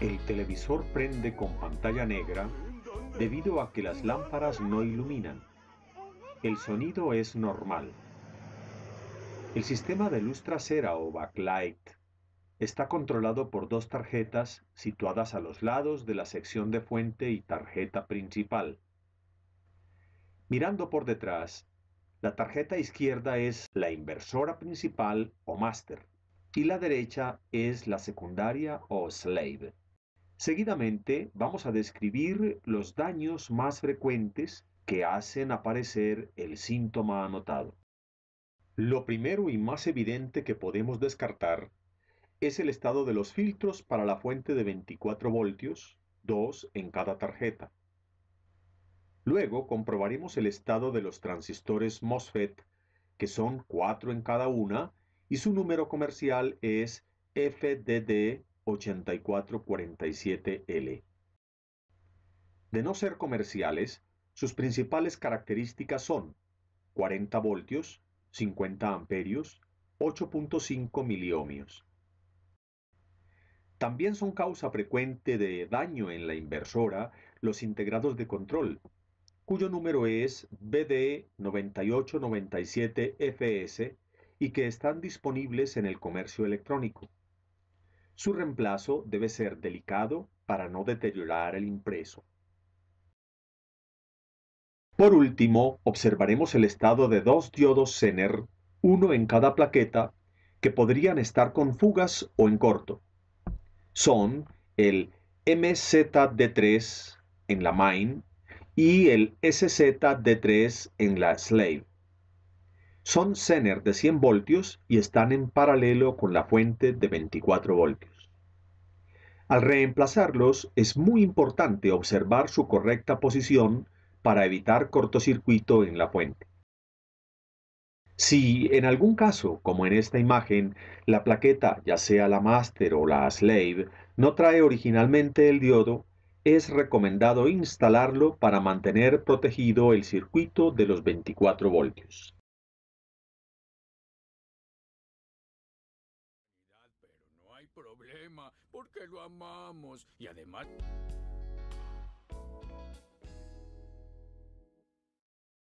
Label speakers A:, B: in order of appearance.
A: El televisor prende con pantalla negra debido a que las lámparas no iluminan. El sonido es normal. El sistema de luz trasera o backlight está controlado por dos tarjetas situadas a los lados de la sección de fuente y tarjeta principal. Mirando por detrás, la tarjeta izquierda es la inversora principal o master y la derecha es la secundaria o slave. Seguidamente vamos a describir los daños más frecuentes que hacen aparecer el síntoma anotado. Lo primero y más evidente que podemos descartar es el estado de los filtros para la fuente de 24 voltios, dos en cada tarjeta. Luego comprobaremos el estado de los transistores MOSFET, que son 4 en cada una, y su número comercial es FDD 8447L. De no ser comerciales, sus principales características son 40 voltios, 50 amperios, 8.5 miliohmios. También son causa frecuente de daño en la inversora los integrados de control, cuyo número es BD9897FS y que están disponibles en el comercio electrónico. Su reemplazo debe ser delicado para no deteriorar el impreso. Por último, observaremos el estado de dos diodos Zener, uno en cada plaqueta, que podrían estar con fugas o en corto. Son el MZD3 en la main y el SZD3 en la slave. Son Zener de 100 voltios y están en paralelo con la fuente de 24 voltios. Al reemplazarlos es muy importante observar su correcta posición para evitar cortocircuito en la fuente. Si en algún caso, como en esta imagen, la plaqueta, ya sea la master o la slave, no trae originalmente el diodo, es recomendado instalarlo para mantener protegido el circuito de los 24 voltios. problema, porque lo amamos y además...